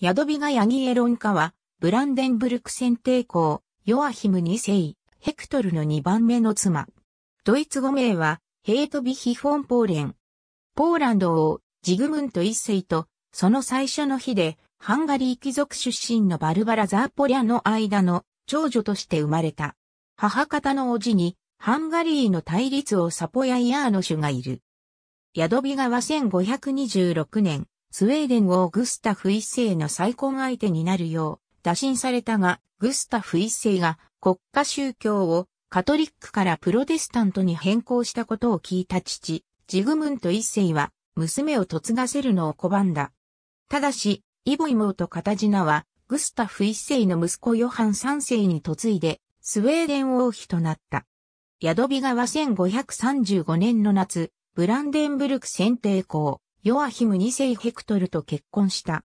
ヤドビガ・ヤギエロンカは、ブランデンブルク戦帝公、ヨアヒム2世、ヘクトルの2番目の妻。ドイツ語名は、ヘートビヒフォンポーレン。ポーランド王、ジグムント1世と、その最初の日で、ハンガリー貴族出身のバルバラ・ザーポリャの間の長女として生まれた。母方の叔父に、ハンガリーの対立をサポヤイヤーノ種がいる。ヤドビガは1526年、スウェーデン王グスタフ一世の再婚相手になるよう打診されたが、グスタフ一世が国家宗教をカトリックからプロテスタントに変更したことを聞いた父、ジグムント一世は娘を嫁がせるのを拒んだ。ただし、イボイ妹カタジナはグスタフ一世の息子ヨハン三世に嫁いでスウェーデン王妃となった。ヤドビ川1535年の夏、ブランデンブルク選定校。ヨアヒム2世ヘクトルと結婚した。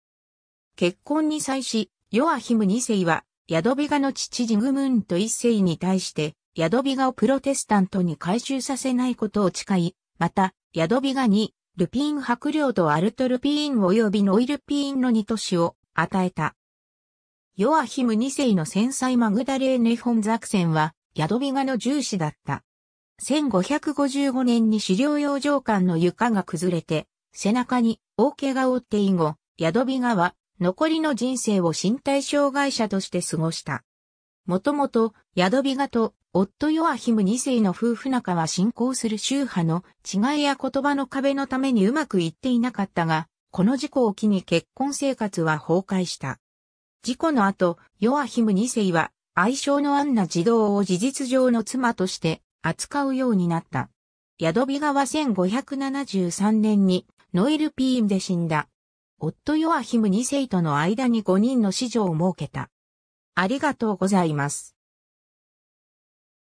結婚に際し、ヨアヒム2世は、ヤドビガの父ジグムント1世に対して、ヤドビガをプロテスタントに改修させないことを誓い、また、ヤドビガに、ルピーン白領とアルトルピーン及びノイルピーンの2都市を与えた。ヨアヒム2世の戦災マグダレーネク作戦は、ヤドビガの重視だった。1555年に資料用上官の床が崩れて、背中に大怪我を負って以後、ヤドビガは残りの人生を身体障害者として過ごした。もともと、ヤドビガと夫ヨアヒム2世の夫婦仲は信仰する宗派の違いや言葉の壁のためにうまくいっていなかったが、この事故を機に結婚生活は崩壊した。事故の後、ヨアヒム2世は愛称のアンナ児童を事実上の妻として扱うようになった。ヤドビガは1573年にノイルピーンで死んだ。夫ヨアヒム2世との間に5人の子女を設けた。ありがとうございます。